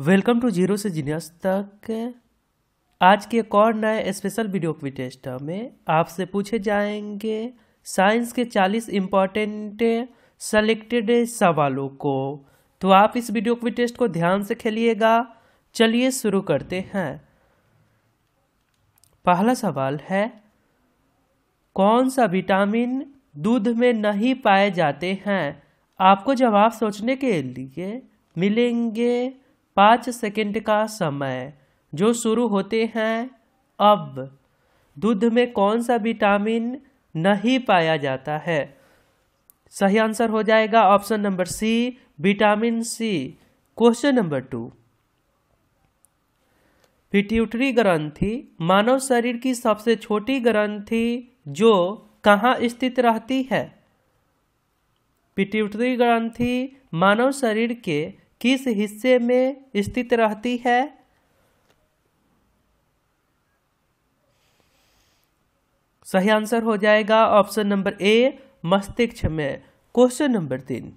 welcome to zero से genius तक आज के एक और नए स्पेशल वीडियो की टेस्ट में आपसे पूछे जाएंगे साइंस के 40 इम्पॉर्टेंट सेलेक्टेड सवालों को तो आप इस वीडियो की टेस्ट को ध्यान से खेलिएगा चलिए शुरू करते हैं पहला सवाल है कौन सा विटामिन दूध में नहीं पाए जाते हैं आपको जवाब सोचने के लिए मिलेंगे पाँच सेकंड का समय जो शुरू होते हैं अब दूध में कौन सा विटामिन नहीं पाया जाता है सही आंसर हो जाएगा option number C vitamin C question number two pituitary ग्रंथि मानव शरीर की सबसे छोटी ग्रंथि जो कहाँ स्थित रहती है पिट्यूटरी ग्रंथि मानव शरीर के किस हिस्से में स्थित रहती है सही आंसर हो जाएगा ऑप्शन नंबर ए मस्तिष्क में क्वेश्चन नंबर तीन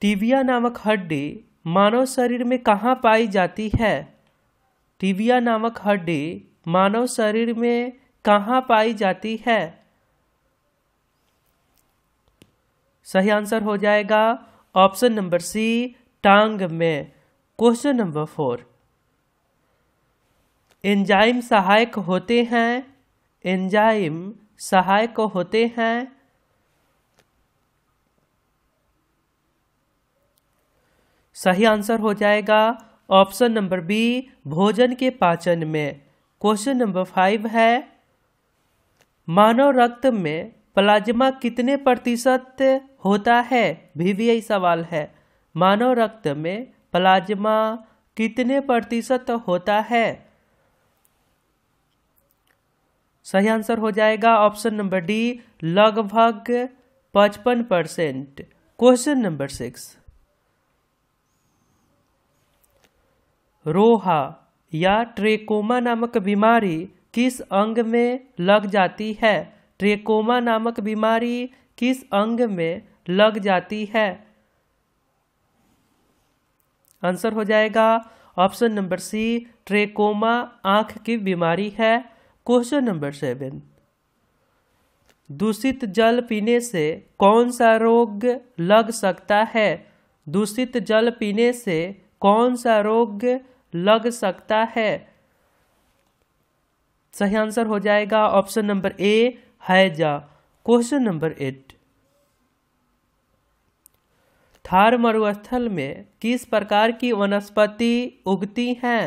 टीबिया नामक हड्डी मानव शरीर में कहाँ पाई जाती है टीबिया नामक हड्डी मानव शरीर में कहाँ पाई जाती है सही आंसर हो जाएगा ऑप्शन नंबर सी टांग में क्वेश्चन नंबर फोर एंजाइम सहायक होते हैं एंजाइम सहायक होते हैं सही आंसर हो जाएगा ऑप्शन नंबर बी भोजन के पाचन में क्वेश्चन नंबर फाइव है मानव रक्त में प्लाज्मा कितने प्रतिशत होता है भी भी यही सवाल है मानव रक्त में प्लाज्मा कितने प्रतिशत होता है सही आंसर हो जाएगा ऑप्शन नंबर डी लगभग पचपन परसेंट क्वेश्चन नंबर सिक्स रोहा या ट्रेकोमा नामक बीमारी किस अंग में लग जाती है ट्रेकोमा नामक बीमारी किस अंग में लग जाती है आंसर हो जाएगा ऑप्शन नंबर सी ट्रेकोमा आंख की बीमारी है क्वेश्चन नंबर सेवन दूषित जल पीने से कौन सा रोग लग सकता है दूषित जल पीने से कौन सा रोग लग सकता है सही आंसर हो जाएगा ऑप्शन नंबर ए हैजा क्वेश्चन नंबर एट थार मरुस्थल में किस प्रकार की वनस्पति उगती हैं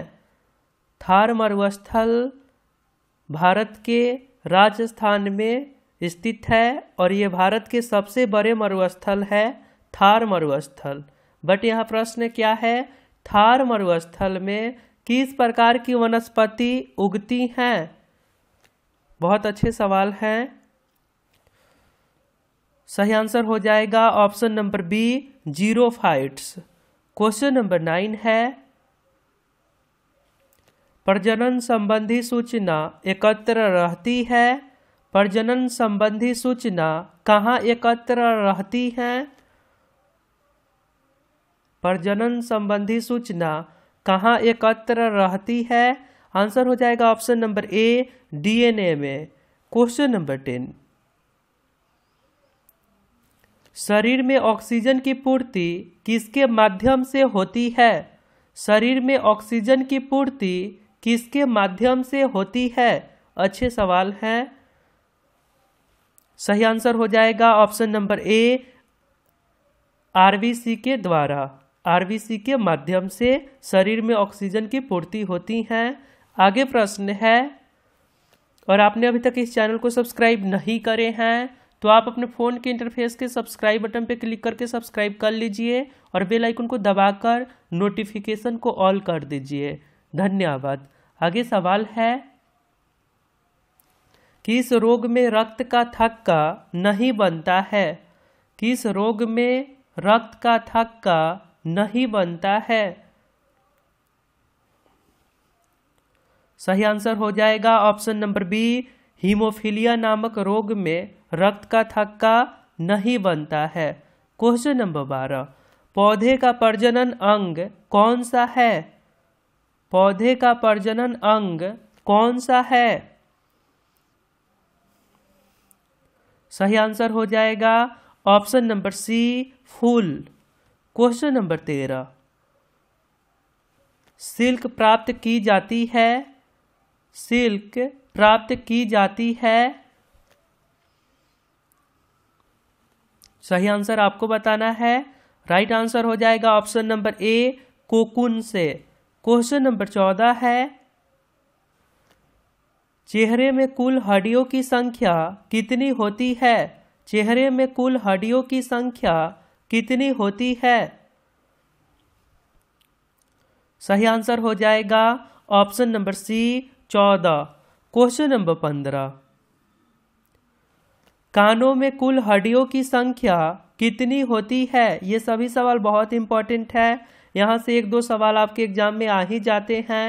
थार मरुस्थल भारत के राजस्थान में स्थित है और ये भारत के सबसे बड़े मरुस्थल है थार मरुस्थल बट यहाँ प्रश्न क्या है थार मरुस्थल में किस प्रकार की वनस्पति उगती हैं बहुत अच्छे सवाल हैं सही आंसर हो जाएगा ऑप्शन नंबर बी जीरो फाइट्स क्वेश्चन नंबर नाइन है प्रजनन संबंधी सूचना एकत्र रहती है प्रजनन संबंधी सूचना कहाँ एकत्र रहती है प्रजनन संबंधी सूचना कहाँ एकत्र रहती है आंसर हो जाएगा ऑप्शन नंबर ए डीएनए में क्वेश्चन नंबर टेन शरीर में ऑक्सीजन की पूर्ति किसके माध्यम से होती है शरीर में ऑक्सीजन की पूर्ति किसके माध्यम से होती है अच्छे सवाल हैं सही आंसर हो जाएगा ऑप्शन नंबर ए आरबीसी के द्वारा आरबीसी के माध्यम से शरीर में ऑक्सीजन की पूर्ति होती है आगे प्रश्न है और आपने अभी तक इस चैनल को सब्सक्राइब नहीं करे हैं तो आप अपने फ़ोन के इंटरफेस के सब्सक्राइब बटन पर क्लिक करके सब्सक्राइब कर लीजिए और बेल आइकन को दबाकर नोटिफिकेशन को ऑल कर दीजिए धन्यवाद आगे सवाल है किस रोग में रक्त का थक्का नहीं बनता है किस रोग में रक्त का थक्का नहीं बनता है सही आंसर हो जाएगा ऑप्शन नंबर बी हीमोफीलिया नामक रोग में रक्त का थक्का नहीं बनता है क्वेश्चन नंबर बारह पौधे का प्रजनन अंग कौन सा है पौधे का प्रजनन अंग कौन सा है सही आंसर हो जाएगा ऑप्शन नंबर सी फूल क्वेश्चन नंबर तेरह सिल्क प्राप्त की जाती है सिल्क प्राप्त की जाती है सही आंसर आपको बताना है राइट right आंसर हो जाएगा ऑप्शन नंबर ए कोकुन से क्वेश्चन नंबर चौदह है चेहरे में कुल हड्डियों की संख्या कितनी होती है चेहरे में कुल हड्डियों की संख्या कितनी होती है सही आंसर हो जाएगा ऑप्शन नंबर सी चौदह क्वेश्चन नंबर पंद्रह कानों में कुल हड्डियों की संख्या कितनी होती है ये सभी सवाल बहुत इंपॉर्टेंट है यहाँ से एक दो सवाल आपके एग्जाम में आ ही जाते हैं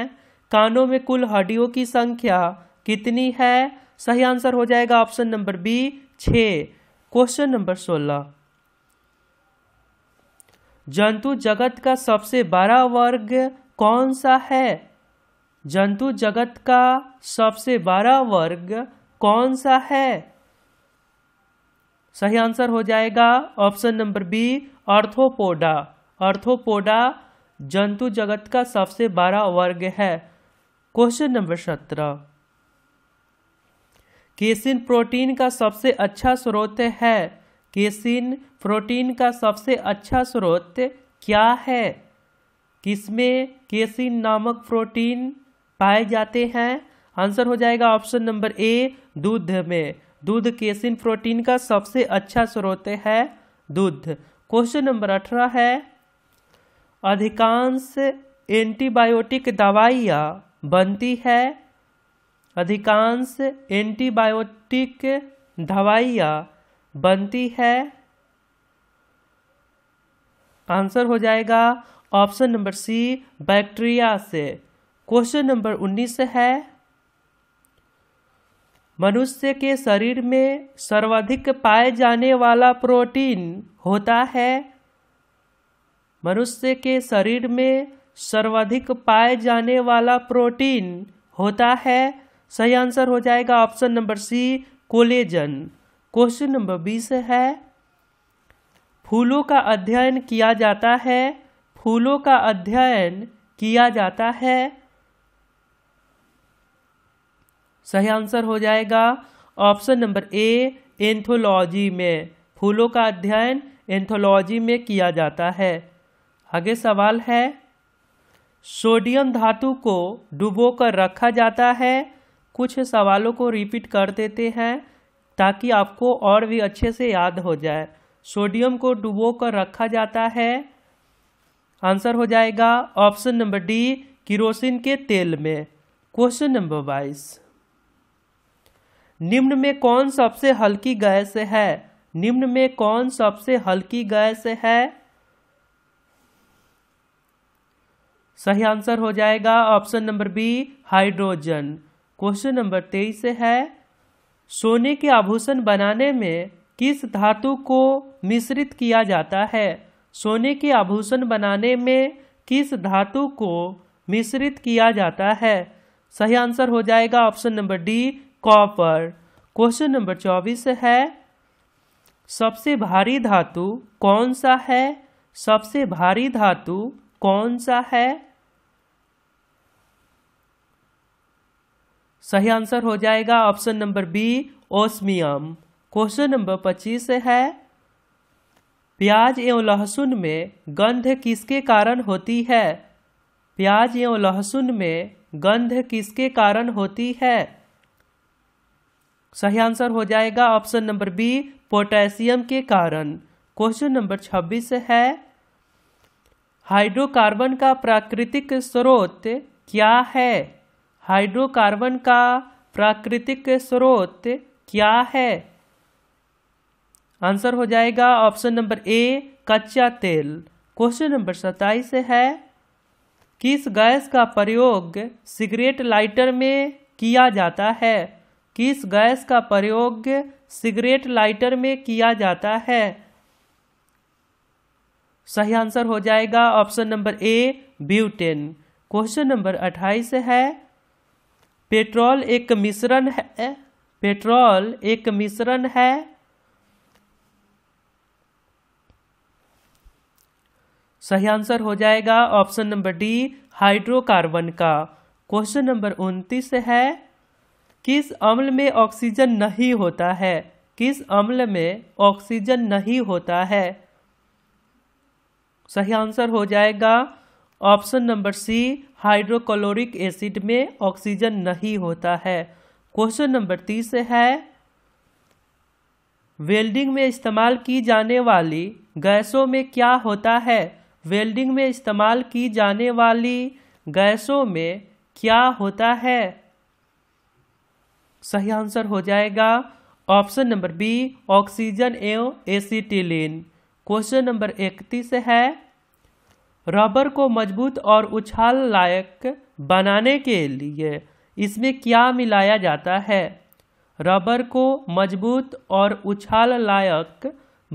कानों में कुल हड्डियों की संख्या कितनी है सही आंसर हो जाएगा ऑप्शन नंबर बी छ क्वेश्चन नंबर सोलह जंतु जगत का सबसे बड़ा वर्ग कौन सा है जंतु जगत का सबसे बड़ा वर्ग कौन सा है सही आंसर हो जाएगा option number B arthropoda arthropoda जंतु जगत का सबसे बड़ा वर्ग है क्वेश्चन नंबर सत्रह केसिन प्रोटीन का सबसे अच्छा स्रोत है केसिन प्रोटीन का सबसे अच्छा स्रोत क्या है किसमें केसिन नामक प्रोटीन पाए जाते हैं आंसर हो जाएगा ऑप्शन नंबर ए दूध में दूध केसिन प्रोटीन का सबसे अच्छा स्रोत है दूध क्वेश्चन नंबर अठारह है अधिकांश एंटीबायोटिक दवाइयाँ बनती है अधिकांश एंटीबायोटिक दवाइयाँ बनती है आंसर हो जाएगा ऑप्शन नंबर सी बैक्टीरिया से क्वेश्चन नंबर उन्नीस है मनुष्य के शरीर में सर्वाधिक पाए जाने वाला प्रोटीन होता है मनुष्य के शरीर में सर्वाधिक पाए जाने वाला प्रोटीन होता है सही आंसर हो जाएगा option number C collagen question number बीस है फूलों का अध्ययन किया जाता है फूलों का अध्ययन किया जाता है सही आंसर हो जाएगा ऑप्शन नंबर ए एंथोलॉजी में फूलों का अध्ययन एंथोलॉजी में किया जाता है आगे सवाल है सोडियम धातु को डुबो कर रखा जाता है कुछ सवालों को रिपीट कर देते हैं ताकि आपको और भी अच्छे से याद हो जाए सोडियम को डुबो कर रखा जाता है आंसर हो जाएगा ऑप्शन नंबर डी किरोसिन के तेल में क्वेश्चन नंबर बाईस निम्न में कौन सबसे हल्की गैस है निम्न में कौन सबसे हल्की गैस है सही आंसर हो जाएगा option number B hydrogen question number तेईस है सोने के आभूषण बनाने में किस धातु को मिश्रित किया जाता है सोने के आभूषण बनाने में किस धातु को मिश्रित किया जाता है सही आंसर हो जाएगा option number D copper question number चौबीस है सबसे भारी धातु कौन सा है सबसे भारी धातु कौन सा है सही आंसर हो जाएगा option number B osmium question number पच्चीस है प्याज एवं लहसुन में गंध किसके कारण होती है प्याज एवं लहसुन में गंध किसके कारण होती है सही आंसर हो जाएगा ऑप्शन नंबर बी पोटेशियम के कारण क्वेश्चन नंबर छब्बीस है हाइड्रोकार्बन का प्राकृतिक स्रोत क्या है हाइड्रोकार्बन का प्राकृतिक स्रोत क्या है आंसर हो जाएगा ऑप्शन नंबर ए कच्चा तेल क्वेश्चन नंबर सत्ताईस है किस गैस का प्रयोग सिगरेट लाइटर में किया जाता है किस गैस का प्रयोग सिगरेट लाइटर में किया जाता है सही आंसर हो जाएगा option number A butane question number अट्ठाईस है पेट्रोल एक मिश्रण है पेट्रोल एक मिश्रण है सही आंसर हो जाएगा ऑप्शन नंबर डी हाइड्रोकार्बन का क्वेश्चन नंबर उनतीस है किस अम्ल में ऑक्सीजन नहीं होता है किस अम्ल में ऑक्सीजन नहीं होता है सही आंसर हो जाएगा option number C hydrochloric acid में ऑक्सीजन नहीं होता है क्वेश्चन नंबर तीस है वेल्डिंग में इस्तेमाल की जाने वाली गैसों में क्या होता है वेल्डिंग में इस्तेमाल की जाने वाली गैसों में क्या होता है सही आंसर हो जाएगा ऑप्शन नंबर बी ऑक्सीजन एवं एसीटिलीन क्वेश्चन नंबर इकतीस है रबर को मजबूत और उछाल लायक बनाने के लिए इसमें क्या मिलाया जाता है रबर को मजबूत और उछाल लायक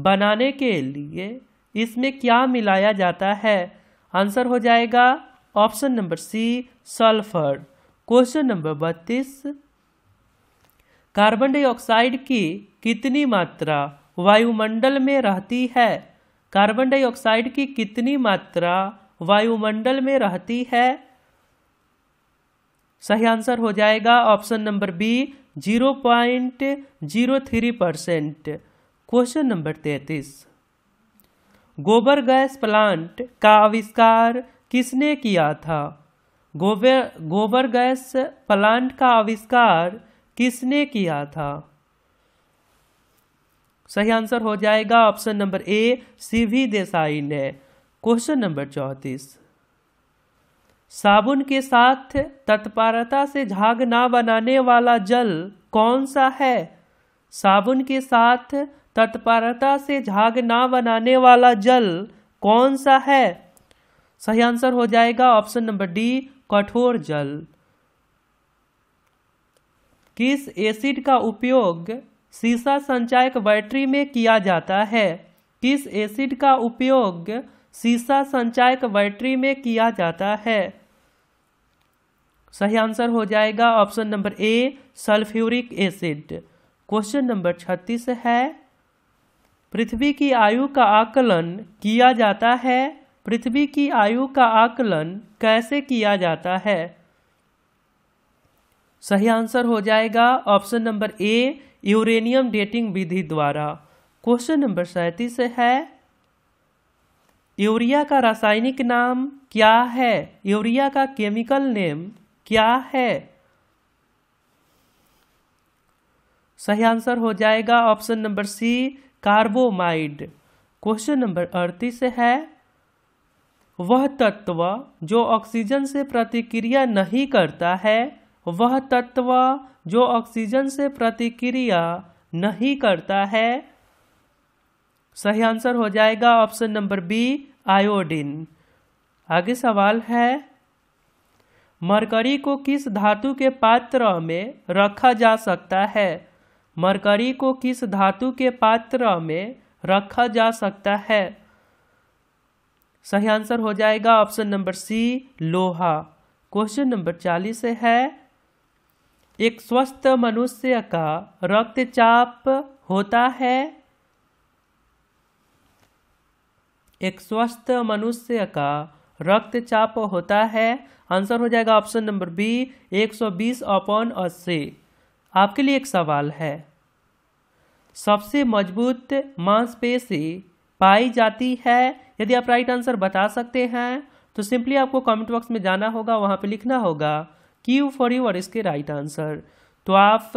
बनाने के लिए इसमें क्या मिलाया जाता है आंसर हो जाएगा option number C sulphur question number बत्तीस कार्बन डाइऑक्साइड की कितनी मात्रा वायुमंडल में रहती है कार्बन डाइऑक्साइड की कितनी मात्रा वायुमंडल में रहती है सही आंसर हो जाएगा option number B zero point zero three percent question number तैतीस गोबर गैस प्लांट का आविष्कार किसने किया था गोबर गोबर गैस प्लांट का आविष्कार किसने किया था सही आंसर हो जाएगा option number A CV Desai ने क्वेश्चन नंबर चौतीस साबुन के साथ तत्परता से झाग ना बनाने वाला जल कौन सा है साबुन के साथ तत्परता से झाग ना बनाने वाला जल कौन सा है सही आंसर हो जाएगा ऑप्शन नंबर डी कठोर जल किस एसिड का उपयोग सीसा संचायक बैटरी में किया जाता है किस एसिड का उपयोग सीसा संचायक बैटरी में किया जाता है सही आंसर हो जाएगा option number A sulphuric acid question number छत्तीस है पृथ्वी की आयु का आकलन किया जाता है पृथ्वी की आयु का आकलन कैसे किया जाता है सही आंसर हो जाएगा option number A uranium dating विधि द्वारा क्वेश्चन नंबर सैंतीस है यूरिया का रासायनिक नाम क्या है यूरिया का केमिकल नेम क्या है सही आंसर हो जाएगा option number C carbamide question number अड़तीस है वह तत्व जो ऑक्सीजन से प्रतिक्रिया नहीं करता है वह तत्व जो ऑक्सीजन से प्रतिक्रिया नहीं करता है सही आंसर हो जाएगा ऑप्शन नंबर बी आयोडीन आगे सवाल है मरकरी को किस धातु के पात्र में रखा जा सकता है मरकरी को किस धातु के पात्र में रखा जा सकता है सही आंसर हो जाएगा ऑप्शन नंबर सी लोहा क्वेश्चन नंबर चालीस है एक स्वस्थ मनुष्य का रक्तचाप होता है एक स्वस्थ मनुष्य का रक्तचाप होता है आंसर हो जाएगा ऑप्शन नंबर बी 120 सौ बीस अपॉन अस्सी आपके लिए एक सवाल है सबसे मजबूत मांसपेशी पाई जाती है यदि आप राइट आंसर बता सकते हैं तो सिंपली आपको कमेंट बॉक्स में जाना होगा वहां पे लिखना होगा क्यू फॉर यू और इसके राइट आंसर तो आप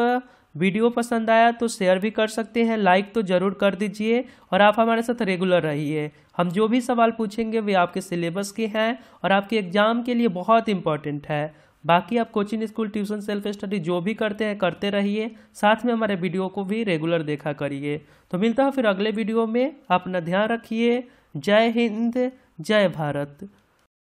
वीडियो पसंद आया तो शेयर भी कर सकते हैं लाइक तो ज़रूर कर दीजिए और आप हमारे साथ रेगुलर रहिए हम जो भी सवाल पूछेंगे वे आपके सिलेबस के हैं और आपके एग्जाम के लिए बहुत इंपॉर्टेंट है बाकी आप coaching school tuition self study जो भी करते हैं करते रहिए साथ में हमारे वीडियो को भी रेगुलर देखा करिए तो मिलता है फिर अगले वीडियो में अपना ध्यान रखिए जय हिंद जय भारत